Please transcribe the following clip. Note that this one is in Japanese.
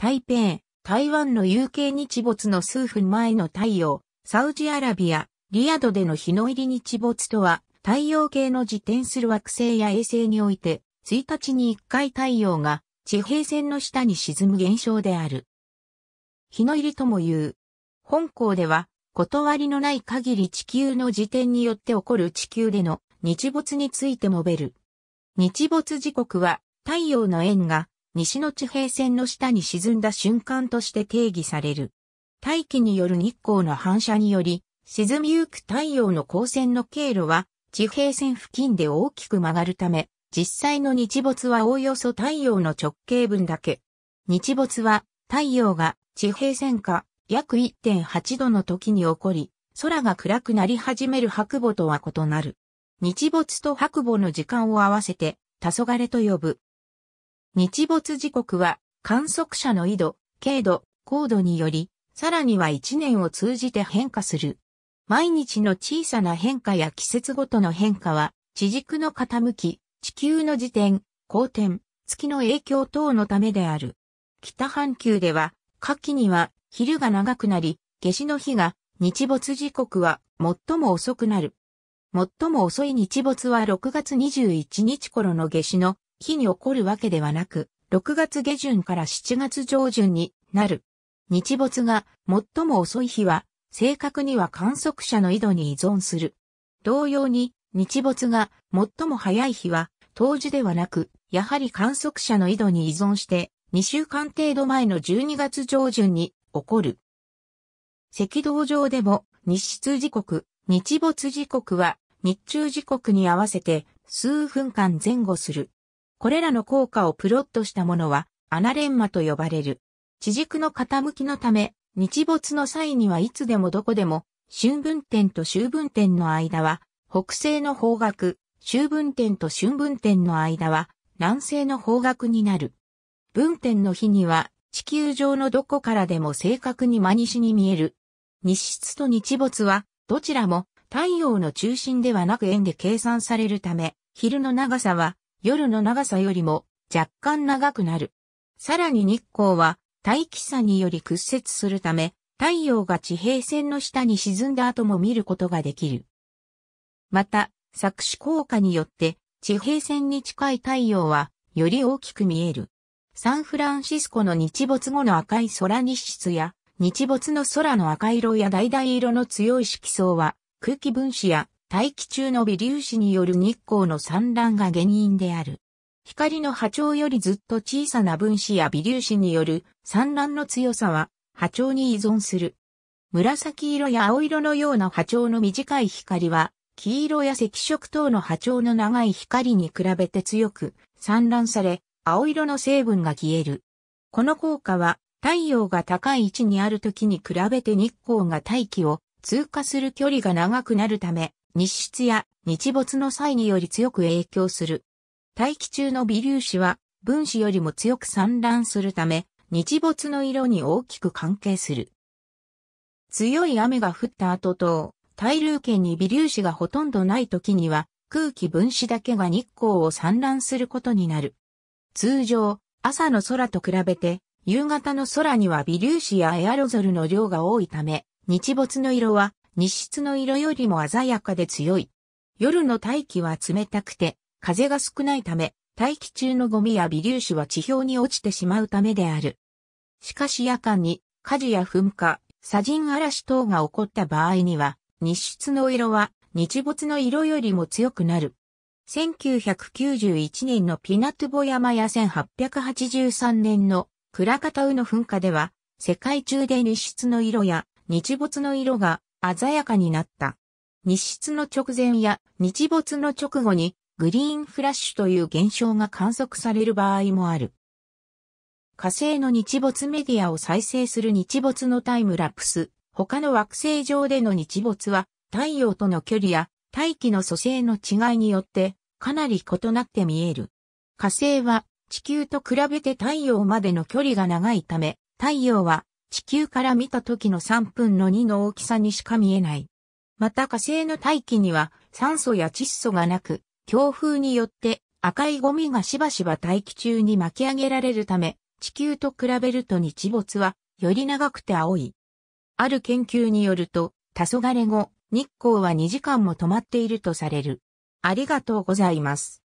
台北、台湾の有形日没の数分前の太陽、サウジアラビア、リアドでの日の入り日没とは、太陽系の自転する惑星や衛星において、1日に1回太陽が地平線の下に沈む現象である。日の入りとも言う。本校では、断りのない限り地球の自転によって起こる地球での日没について述べる。日没時刻は太陽の円が西の地平線の下に沈んだ瞬間として定義される。大気による日光の反射により、沈みゆく太陽の光線の経路は地平線付近で大きく曲がるため、実際の日没はおおよそ太陽の直径分だけ。日没は太陽が地平線下約1.8度の時に起こり、空が暗くなり始める白母とは異なる。日没と白母の時間を合わせて、黄昏と呼ぶ。日没時刻は観測者の緯度、経度、高度により、さらには一年を通じて変化する。毎日の小さな変化や季節ごとの変化は、地軸の傾き、地球の時点、公転、月の影響等のためである。北半球では、夏季には昼が長くなり、夏至の日が日没時刻は最も遅くなる。最も遅い日没は6月21日頃の夏至の日に起こるわけではなく、6月下旬から7月上旬になる。日没が最も遅い日は、正確には観測者の緯度に依存する。同様に、日没が最も早い日は、当時ではなく、やはり観測者の緯度に依存して、2週間程度前の12月上旬に起こる。赤道上でも日出時刻、日没時刻は日中時刻に合わせて数分間前後する。これらの効果をプロットしたものは、アナレンマと呼ばれる。地軸の傾きのため、日没の際にはいつでもどこでも、春分点と秋分点の間は、北西の方角、秋分点と春分点の間は、南西の方角になる。分点の日には、地球上のどこからでも正確に真西に見える。日出と日没は、どちらも太陽の中心ではなく円で計算されるため、昼の長さは夜の長さよりも若干長くなる。さらに日光は大気差により屈折するため、太陽が地平線の下に沈んだ後も見ることができる。また、作詞効果によって地平線に近い太陽はより大きく見える。サンフランシスコの日没後の赤い空日出や日没の空の赤色や橙色の強い色相は空気分子や大気中の微粒子による日光の散乱が原因である。光の波長よりずっと小さな分子や微粒子による散乱の強さは波長に依存する。紫色や青色のような波長の短い光は、黄色や赤色等の波長の長い光に比べて強く散乱され、青色の成分が消える。この効果は、太陽が高い位置にある時に比べて日光が大気を通過する距離が長くなるため、日出や日没の際により強く影響する。大気中の微粒子は分子よりも強く散乱するため、日没の色に大きく関係する。強い雨が降った後と、対流圏に微粒子がほとんどない時には、空気分子だけが日光を散乱することになる。通常、朝の空と比べて、夕方の空には微粒子やエアロゾルの量が多いため、日没の色は日室の色よりも鮮やかで強い。夜の大気は冷たくて、風が少ないため、大気中のゴミや微粒子は地表に落ちてしまうためである。しかし夜間に火事や噴火、砂塵嵐等が起こった場合には、日出の色は日没の色よりも強くなる。1991年のピナトゥボ山や1883年のクラカタウの噴火では、世界中で日出の色や日没の色が鮮やかになった。日出の直前や日没の直後にグリーンフラッシュという現象が観測される場合もある。火星の日没メディアを再生する日没のタイムラプス、他の惑星上での日没は太陽との距離や大気の組成の違いによってかなり異なって見える。火星は地球と比べて太陽までの距離が長いため、太陽は地球から見た時の3分の2の大きさにしか見えない。また火星の大気には酸素や窒素がなく、強風によって赤いゴミがしばしば大気中に巻き上げられるため、地球と比べると日没はより長くて青い。ある研究によると、黄昏後、日光は2時間も止まっているとされる。ありがとうございます。